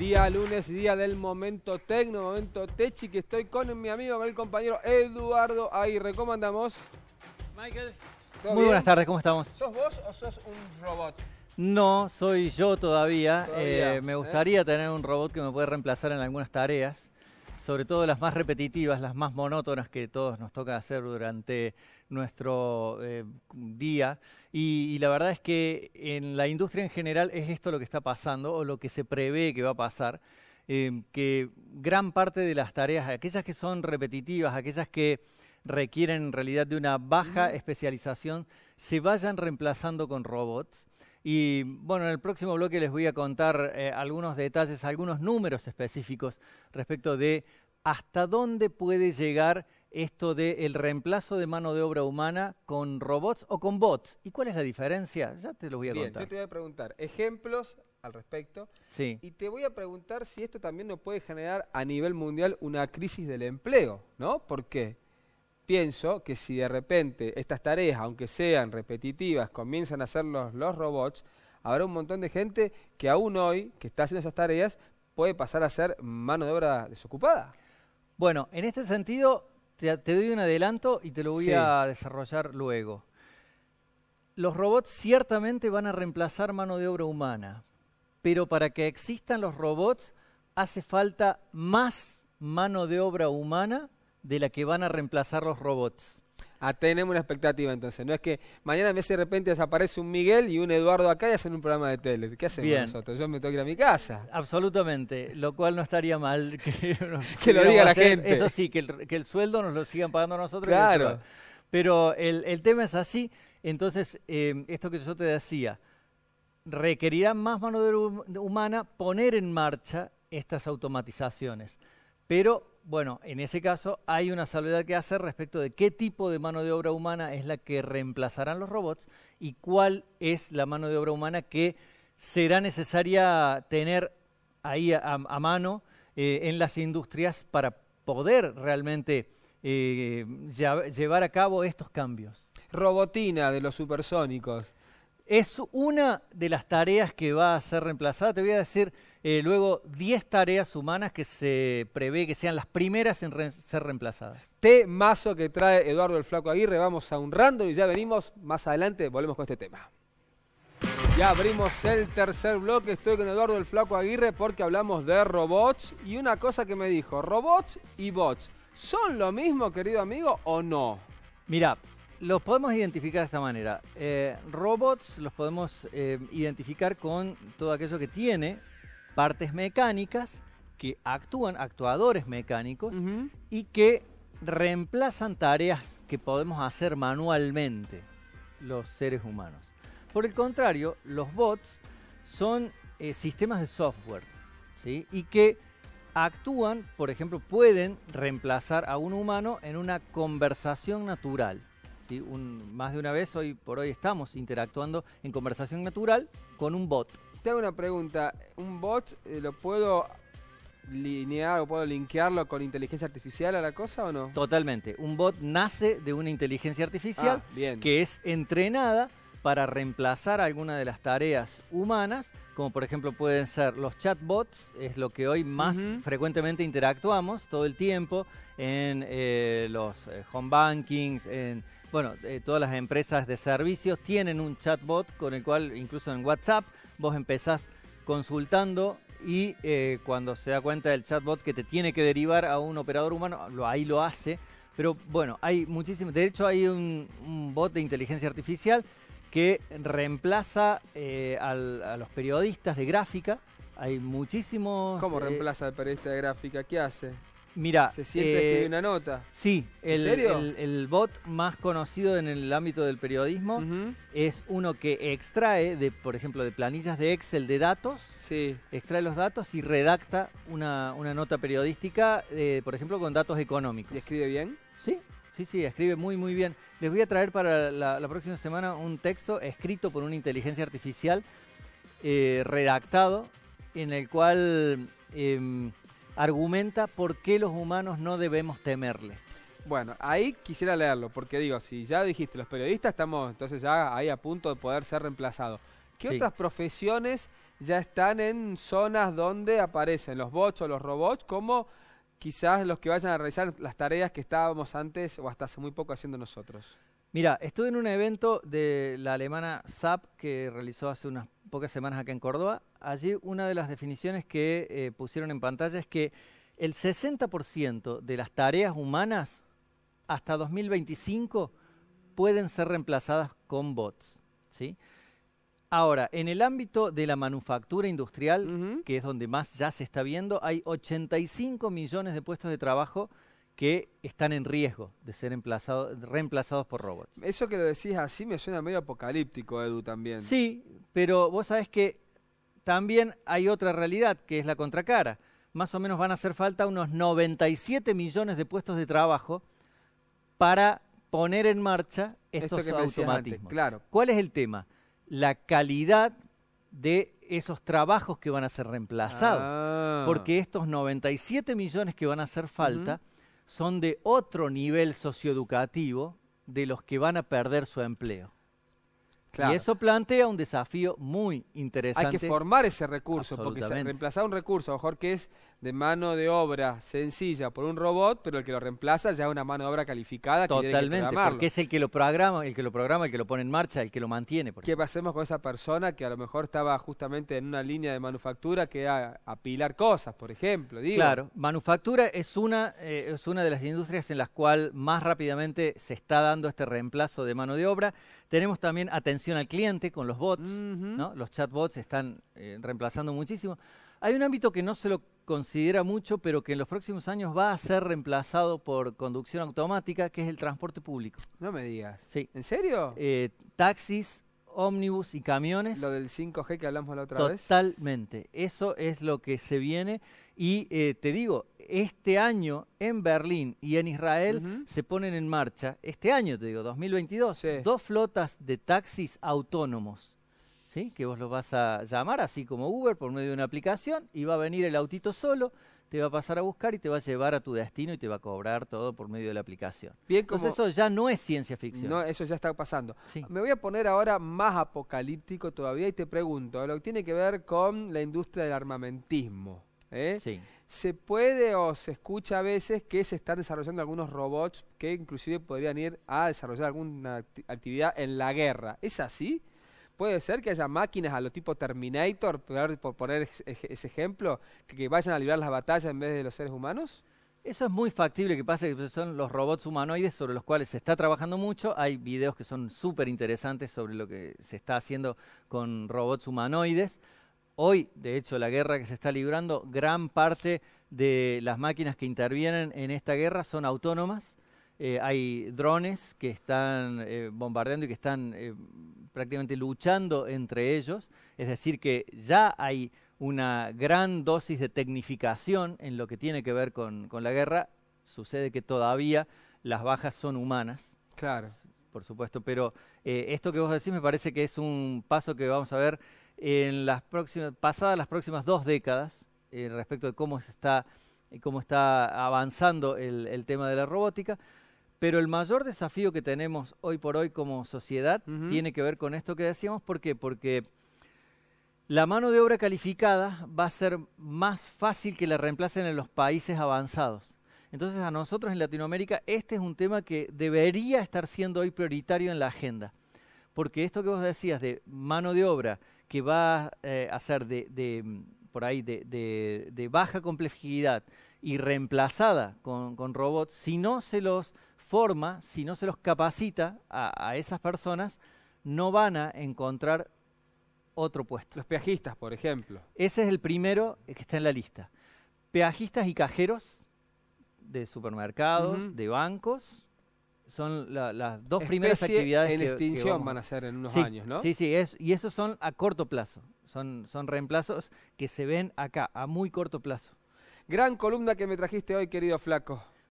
Día lunes, día del momento tecno, momento techi, que estoy con mi amigo, con el compañero Eduardo ahí ¿Cómo andamos? Michael. Muy buenas tardes, ¿cómo estamos? ¿Sos vos o sos un robot? No, soy yo todavía. Eh, me ¿eh? gustaría tener un robot que me puede reemplazar en algunas tareas sobre todo las más repetitivas, las más monótonas que todos nos toca hacer durante nuestro eh, día. Y, la verdad es que en la industria en general es esto lo que está pasando o lo que se prevé que va a pasar. Em, que gran parte de las tareas, aquellas que son repetitivas, aquellas que requieren en realidad de una baja especialización, se vayan reemplazando con robots y bueno, en el próximo bloque les voy a contar eh, algunos detalles, algunos números específicos respecto de hasta dónde puede llegar esto de reemplazo de mano de obra humana con robots o con bots. ¿Y cuál es la diferencia? Ya te lo voy a contar. Yo te voy a preguntar ejemplos al respecto. Sí. Y te voy a preguntar si esto también no puede generar a nivel mundial una crisis del empleo, ¿no? ¿Por qué? pienso que si de repente estas tareas, aunque sean repetitivas, comienzan a hacerlos los robots, habrá un montón de gente que aún hoy, que está haciendo esas tareas, puede pasar a ser mano de obra desocupada. Bueno, en este sentido te, doy un adelanto y te lo voy a desarrollar luego. Los robots ciertamente van a reemplazar mano de obra humana, pero para que existan los robots hace falta más mano de obra humana de la que van a reemplazar los robots. Ah, tenemos una expectativa entonces. No es que mañana de repente desaparece un Miguel y un Eduardo acá y hacen un programa de tele. ¿Qué hacemos nosotros? Yo me tengo que ir a mi casa. Absolutamente, lo cual no estaría mal que, lo diga la ¿eh? gente. Eso sí, que el, sueldo nos lo sigan pagando nosotros. Claro. Pero el, tema es así. Entonces, em, esto que yo te decía, requerirá más mano de obra humana poner en marcha estas automatizaciones. Pero bueno, en ese caso hay una salvedad que hacer respecto de qué tipo de mano de obra humana es la que reemplazarán los robots y cuál es la mano de obra humana que será necesaria tener ahí a, mano eh, en las industrias para poder realmente eh, llevar a cabo estos cambios. Robotina de los supersónicos es una de las tareas que va a ser reemplazada. Te voy a decir eh, luego 10 tareas humanas que se prevé que sean las primeras en ser reemplazadas. Temazo que trae Eduardo el Flaco Aguirre. Vamos a un random y ya venimos. Más adelante volvemos con este tema. Ya abrimos el tercer bloque. Estoy con Eduardo el Flaco Aguirre porque hablamos de robots. Y una cosa que me dijo, robots y bots, ¿son lo mismo, querido amigo, o no? Mira, los podemos identificar de esta manera. Eh, robots los podemos eh, identificar con todo aquello que tiene partes mecánicas, que actúan, actuadores mecánicos, y que reemplazan tareas que podemos hacer manualmente los seres humanos. Por el contrario, los bots son eh, sistemas de software, Y que actúan, por ejemplo, pueden reemplazar a un humano en una conversación natural más de una vez, hoy por hoy estamos interactuando en conversación natural con un bot. Te hago una pregunta, ¿un bot eh, lo puedo linear o puedo linkearlo con inteligencia artificial a la cosa o no? Totalmente, un bot nace de una inteligencia artificial ah, que es entrenada para reemplazar alguna de las tareas humanas, como por ejemplo pueden ser los chatbots, es lo que hoy más frecuentemente interactuamos todo el tiempo en eh, los eh, home bankings, en bueno, eh, todas las empresas de servicios tienen un chatbot con el cual incluso en WhatsApp vos empezás consultando y eh, cuando se da cuenta del chatbot que te tiene que derivar a un operador humano, ahí lo hace. Pero bueno, hay muchísimos, de hecho hay un, bot de inteligencia artificial que reemplaza eh, a los periodistas de gráfica. Hay muchísimos... ¿Cómo reemplaza al periodista de gráfica? ¿Qué hace? Mira, se siente eh, una nota. Sí, el, el, el, bot más conocido en el ámbito del periodismo es uno que extrae, por ejemplo, de planillas de Excel de datos, sí. extrae los datos y redacta una, nota periodística, eh, por ejemplo, con datos económicos. ¿Y escribe bien? Sí, sí, sí, escribe muy, muy bien. Les voy a traer para la, próxima semana un texto escrito por una inteligencia artificial, eh, redactado, en el cual em, argumenta por qué los humanos no debemos temerle. Bueno, ahí quisiera leerlo, porque digo, si ya dijiste los periodistas, estamos entonces ya ahí a punto de poder ser reemplazados. ¿Qué otras profesiones ya están en zonas donde aparecen los bots o los robots como quizás los que vayan a realizar las tareas que estábamos antes o hasta hace muy poco haciendo nosotros? Mira, estuve en un evento de la alemana SAP que realizó hace unas pocas semanas acá en Córdoba allí una de las definiciones que eh, pusieron en pantalla es que el 60% de las tareas humanas hasta 2025 pueden ser reemplazadas con bots. ¿sí? Ahora, en el ámbito de la manufactura industrial, que es donde más ya se está viendo, hay 85 millones de puestos de trabajo que están en riesgo de ser reemplazados por robots. Eso que lo decís así me suena medio apocalíptico, Edu, también. Sí, pero vos sabés que también hay otra realidad, que es la contracara. Más o menos van a hacer falta unos 97 millones de puestos de trabajo para poner en marcha estos automatismos. claro. ¿Cuál es el tema? La calidad de esos trabajos que van a ser reemplazados. Ah. Porque estos 97 millones que van a hacer falta son de otro nivel socioeducativo de los que van a perder su empleo. Y eso plantea un desafío muy interesante. Hay que formar ese recurso, porque se reemplaza un recurso, a lo mejor que es de mano de obra sencilla por un robot, pero el que lo reemplaza ya es una mano de obra calificada. Totalmente, que porque es el que lo programa, el que lo programa, el que lo pone en marcha, el que lo mantiene. ¿Qué pasemos con esa persona que a lo mejor estaba justamente en una línea de manufactura que a apilar cosas, por ejemplo? Claro, manufactura es una, eh, es una de las industrias en las cuales más rápidamente se está dando este reemplazo de mano de obra. Tenemos también atención al cliente con los bots, ¿no? los chatbots están eh, reemplazando muchísimo. Hay un ámbito que no se lo considera mucho, pero que en los próximos años va a ser reemplazado por conducción automática, que es el transporte público. No me digas. Sí. ¿En serio? Eh, taxis, ómnibus y camiones. Lo del 5G que hablamos la otra vez. Totalmente. Eso es lo que se viene. Y eh, te digo, este año en Berlín y en Israel se ponen en marcha, este año te digo, 2022, dos flotas de taxis autónomos. ¿sí? que vos lo vas a llamar, así como Uber, por medio de una aplicación, y va a venir el autito solo, te va a pasar a buscar y te va a llevar a tu destino y te va a cobrar todo por medio de la aplicación. Bien, Entonces eso ya no es ciencia ficción. No, eso ya está pasando. Me voy a poner ahora más apocalíptico todavía y te pregunto, lo que tiene que ver con la industria del armamentismo. ¿eh? Sí. Se puede o se escucha a veces que se están desarrollando algunos robots que inclusive podrían ir a desarrollar alguna actividad en la guerra. ¿Es así? puede ser que haya máquinas a lo tipo Terminator, por poner ese ejemplo, que, vayan a librar las batallas en vez de los seres humanos? Eso es muy factible que pase, que son los robots humanoides sobre los cuales se está trabajando mucho. Hay videos que son súper interesantes sobre lo que se está haciendo con robots humanoides. Hoy, de hecho, la guerra que se está librando, gran parte de las máquinas que intervienen en esta guerra son autónomas eh, hay drones que están eh, bombardeando y que están eh, prácticamente luchando entre ellos, es decir, que ya hay una gran dosis de tecnificación en lo que tiene que ver con, la guerra. Sucede que todavía las bajas son humanas. Claro. Por supuesto, pero esto que vos decís me parece que es un paso que vamos a ver en las próximas, pasadas las próximas dos décadas, respecto de cómo está, cómo está avanzando el tema de la robótica. Pero el mayor desafío que tenemos hoy por hoy como sociedad tiene que ver con esto que decíamos. ¿Por qué? Porque la mano de obra calificada va a ser más fácil que la reemplacen en los países avanzados. Entonces a nosotros en Latinoamérica este es un tema que debería estar siendo hoy prioritario en la agenda. Porque esto que vos decías de mano de obra que va eh, a ser de, por ahí de, baja complejidad y reemplazada con robots, si no se los forma, si no se los capacita a, esas personas, no van a encontrar otro puesto. Los peajistas, por ejemplo. Ese es el primero que está en la lista. Peajistas y cajeros de supermercados, de bancos, son las dos primeras actividades en que, extinción van a ser en unos años, ¿no? Sí, sí, y esos son a corto plazo, son, son reemplazos que se ven acá, a muy corto plazo. Gran columna que me trajiste hoy, querido Flaco.